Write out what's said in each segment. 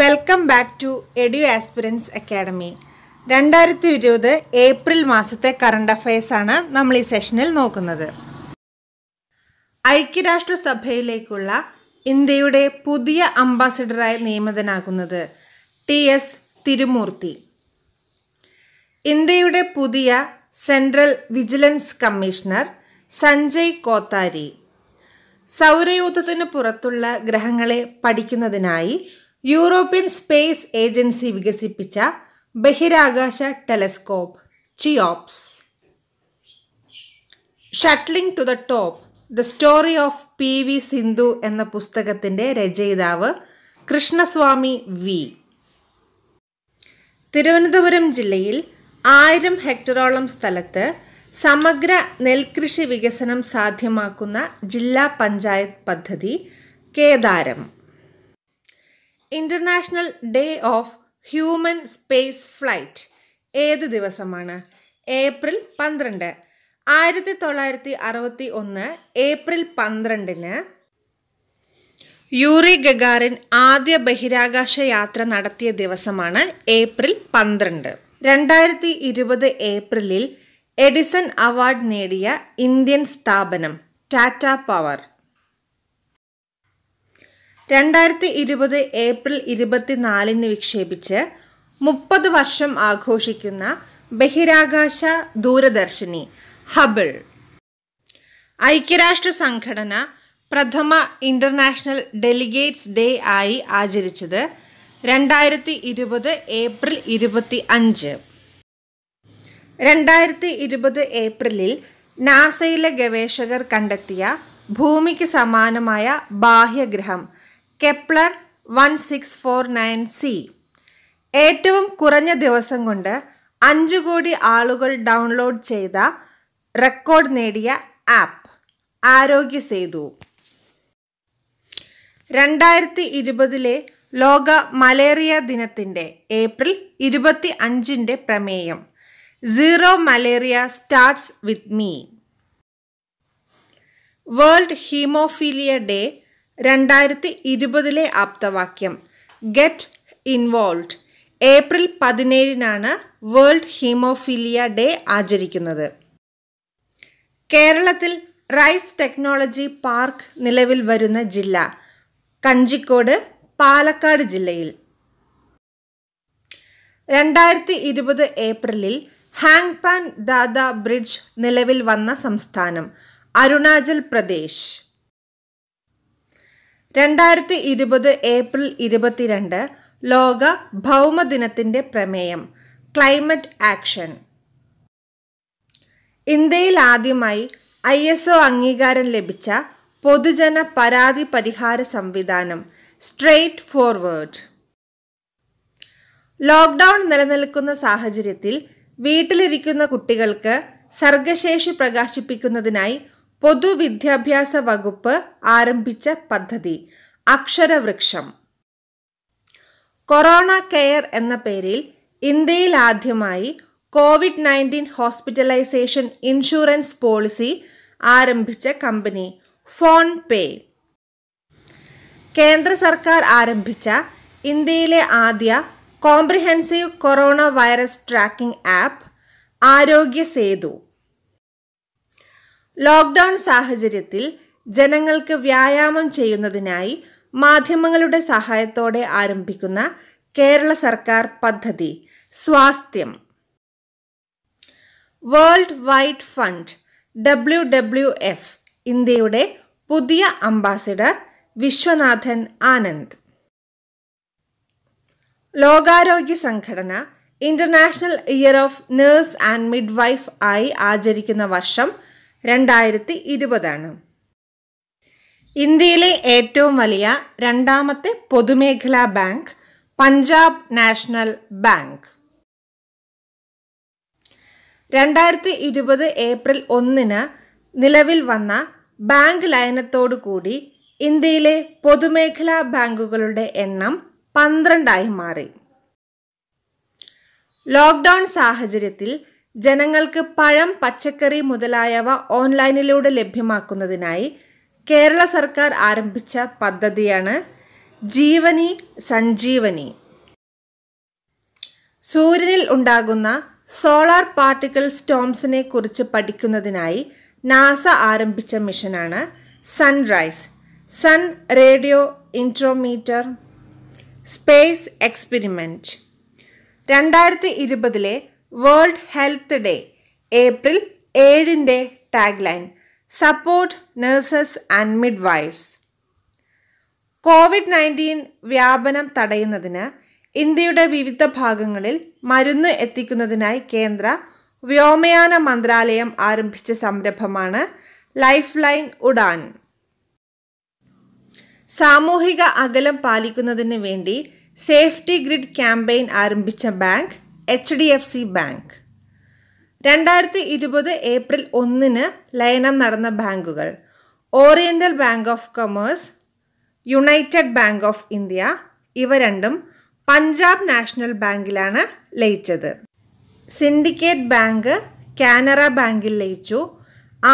welcome back to Edu Aspirants Academy രണ്ടായിരത്തി ഇരുപത് April മാസത്തെ കറണ്ട് അഫയേഴ്സ് ആണ് നമ്മൾ ഈ സെഷനിൽ നോക്കുന്നത് ഐക്യരാഷ്ട്രസഭയിലേക്കുള്ള ഇന്ത്യയുടെ പുതിയ അംബാസിഡറായി നിയമിതനാകുന്നത് ടി എസ് തിരുമൂർത്തി ഇന്ത്യയുടെ പുതിയ central vigilance commissioner Sanjay Kothari സൗരയൂഥത്തിന് പുറത്തുള്ള ഗ്രഹങ്ങളെ പഠിക്കുന്നതിനായി യൂറോപ്യൻ സ്പേസ് ഏജൻസി വികസിപ്പിച്ച ബഹിരാകാശ telescope Cheops shuttling to the top the story of P V Sindhu എന്ന പുസ്തകത്തിൻ്റെ രചയിതാവ് കൃഷ്ണസ്വാമി വി തിരുവനന്തപുരം ജില്ലയിൽ ആയിരം ഹെക്ടറോളം സ്ഥലത്ത് സമഗ്ര നെൽകൃഷി വികസനം സാധ്യമാക്കുന്ന ജില്ലാ പഞ്ചായത്ത് പദ്ധതി Kedaram international day of human space flight ഏത് ദിവസമാണ് ഏപ്രിൽ പന്ത്രണ്ട് ആയിരത്തി തൊള്ളായിരത്തി അറുപത്തി ഒന്ന് ഏപ്രിൽ പന്ത്രണ്ടിന് യൂറി ഗഗാറിൻ ആദ്യ ബഹിരാകാശ യാത്ര നടത്തിയ ദിവസമാണ് ഏപ്രിൽ പന്ത്രണ്ട് രണ്ടായിരത്തി ഇരുപത് ഏപ്രിലിൽ എഡിസൺ അവാർഡ് നേടിയ ഇന്ത്യൻ സ്ഥാപനം ടാറ്റ പവർ രണ്ടായിരത്തി ഇരുപത് ഏപ്രിൽ ഇരുപത്തിനാലിന് വിക്ഷേപിച്ച് മുപ്പത് വർഷം ആഘോഷിക്കുന്ന ബഹിരാകാശ ദൂരദർശിനി ഹബിൾ ഐക്യരാഷ്ട്ര സംഘടന പ്രഥമ ഇൻ്റർനാഷണൽ ഡെലിഗേറ്റ്സ് ഡേ ആയി ആചരിച്ചത് രണ്ടായിരത്തി ഇരുപത് ഏപ്രിൽ ഇരുപത്തി അഞ്ച് രണ്ടായിരത്തി ഇരുപത് ഏപ്രിലിൽ നാസയിലെ ഗവേഷകർ കണ്ടെത്തിയ ഭൂമിക്ക് സമാനമായ ബാഹ്യഗ്രഹം Kepler one six four nine C ഏറ്റവും കുറഞ്ഞ ദിവസം കൊണ്ട് അഞ്ച് കോടി ആളുകൾ ഡൗൺലോഡ് ചെയ്ത റെക്കോർഡ് നേടിയ ആപ്പ് ആരോഗ്യ സേതു രണ്ടായിരത്തി ഇരുപതിലെ ലോക മലേറിയ ദിനത്തിൻ്റെ ഏപ്രിൽ ഇരുപത്തി അഞ്ചിൻ്റെ പ്രമേയം zero malaria starts with me world haemophilia day രണ്ടായിരത്തി ഇരുപതിലെ ആപ്തവാക്യം ഗെറ്റ് ഇൻവോൾവ് ഏപ്രിൽ പതിനേഴിനാണ് വേൾഡ് ഹീമോഫീലിയ ഡേ ആചരിക്കുന്നത് കേരളത്തിൽ റൈസ് ടെക്നോളജി പാർക്ക് നിലവിൽ വരുന്ന ജില്ല കഞ്ചിക്കോട് പാലക്കാട് ജില്ലയിൽ രണ്ടായിരത്തി ഇരുപത് ഏപ്രിലിൽ ഹാങ് പാൻ ദാദ ബ്രിഡ്ജ് നിലവിൽ വന്ന സംസ്ഥാനം അരുണാചൽ പ്രദേശ് രണ്ടായിരത്തി ഇരുപത് ഏപ്രിൽ ഇരുപത്തിരണ്ട് ലോക ഭൗമദിനത്തിൻ്റെ പ്രമേയം ക്ലൈമറ്റ് ആക്ഷൻ ഇന്ത്യയിൽ ആദ്യമായി ഐ എസ് ഒ അംഗീകാരം ലഭിച്ച പൊതുജന പരാതി പരിഹാര സംവിധാനം സ്ട്രെയിറ്റ് ഫോർവേഡ് ലോക്ക്ഡൗൺ നിലനിൽക്കുന്ന സാഹചര്യത്തിൽ വീട്ടിലിരിക്കുന്ന കുട്ടികൾക്ക് സർഗശേഷി പ്രകാശിപ്പിക്കുന്നതിനായി പൊതുവിദ്യാഭ്യാസ വകുപ്പ് ആരംഭിച്ച പദ്ധതി അക്ഷരവൃക്ഷം കൊറോണ കെയർ എന്ന പേരിൽ ഇന്ത്യയിൽ ആദ്യമായി covid nineteen hospitalisation insurance policy ആരംഭിച്ച കമ്പനി ഫോൺ പേ കേന്ദ്ര സർക്കാർ ആരംഭിച്ച ഇന്ത്യയിലെ ആദ്യ comprehensive corona virus tracking app Aarogya Setu lockdown സാഹചര്യത്തിൽ ജനങ്ങൾക്ക് വ്യായാമം ചെയ്യുന്നതിനായി മാധ്യമങ്ങളുടെ സഹായത്തോടെ ആരംഭിക്കുന്ന കേരള സർക്കാർ പദ്ധതി Swasthyam world wide fund W W F ഇന്ത്യയുടെ പുതിയ അംബാസിഡർ വിശ്വനാഥൻ ആനന്ദ് ലോകാരോഗ്യ സംഘടന international year of nurse and midwife ആയി ആചരിക്കുന്ന വർഷം രണ്ടായിരത്തി ഇരുപതാണ് ഇന്ത്യയിലെ ഏറ്റവും വലിയ രണ്ടാമത്തെ പൊതുമേഖലാ ബാങ്ക് പഞ്ചാബ് നാഷണൽ ബാങ്ക് രണ്ടായിരത്തി ഇരുപത് ഏപ്രിൽ ഒന്നിന് നിലവിൽ വന്ന ബാങ്ക് ലയനത്തോടുകൂടി ഇന്ത്യയിലെ പൊതുമേഖലാ ബാങ്കുകളുടെ എണ്ണം പന്ത്രണ്ടായി മാറി ലോക്ക്ഡൗൺ സാഹചര്യത്തിൽ ജനങ്ങൾക്ക് പഴം പച്ചക്കറി മുതലായവ ഓൺലൈനിലൂടെ ലഭ്യമാക്കുന്നതിനായി കേരള സർക്കാർ ആരംഭിച്ച പദ്ധതിയാണ് ജീവനി സഞ്ജീവനി സൂര്യനിൽ ഉണ്ടാകുന്ന സോളാർ പാർട്ടിക്കിൾ സ്റ്റോംസിനെ കുറിച്ച് പഠിക്കുന്നതിനായി നാസ ആരംഭിച്ച മിഷനാണ് sunrise sun radio interferometer space experiment രണ്ടായിരത്തി ഇരുപതിലെ വേൾഡ് ഹെൽത്ത് ഡേ ഏപ്രിൽ ഏഴിൻ്റെ tagline support nurses and midwives covid nineteen വ്യാപനം തടയുന്നതിന് ഇന്ത്യയുടെ വിവിധ ഭാഗങ്ങളിൽ മരുന്ന് എത്തിക്കുന്നതിനായി കേന്ദ്ര വ്യോമയാന മന്ത്രാലയം ആരംഭിച്ച സംരംഭമാണ് ലൈഫ് ലൈൻ ഉഡാൻ സാമൂഹിക അകലം പാലിക്കുന്നതിന് വേണ്ടി സേഫ്റ്റി ഗ്രിഡ് ക്യാമ്പയിൻ ആരംഭിച്ച bank H D F C bank രണ്ടായിരത്തി ഇരുപത് ഏപ്രിൽ ഒന്നിന് ലയനം നടന്ന ബാങ്കുകൾ oriental bank of commerce united bank of India ഇവ രണ്ടും പഞ്ചാബ് നാഷണൽ ബാങ്കിലാണ് ലയിച്ചത് സിൻഡിക്കേറ്റ് ബാങ്ക് കാനറ ബാങ്കിൽ ലയിച്ചു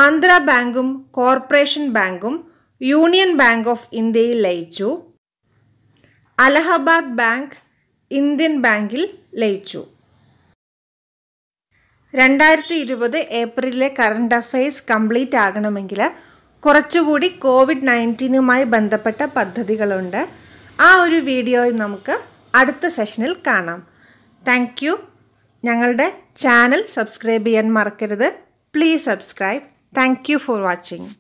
ആന്ധ്ര ബാങ്കും കോർപ്പറേഷൻ ബാങ്കും യൂണിയൻ ബാങ്ക് ഓഫ് ഇന്ത്യയിൽ ലയിച്ചു അലഹബാദ് ബാങ്ക് ഇന്ത്യൻ ബാങ്കിൽ ലയിച്ചു രണ്ടായിരത്തി ഇരുപത് ഏപ്രിലിലെ കറണ്ട് അഫയേഴ്സ് കംപ്ലീറ്റ് ആകണമെങ്കിൽ കുറച്ചുകൂടി കോവിഡ് നയൻറ്റീനുമായി ബന്ധപ്പെട്ട പദ്ധതികളുണ്ട് ആ ഒരു വീഡിയോ നമുക്ക് അടുത്ത സെഷനിൽ കാണാം താങ്ക് ഞങ്ങളുടെ ചാനൽ സബ്സ്ക്രൈബ് ചെയ്യാൻ മറക്കരുത് please subscribe thank for watching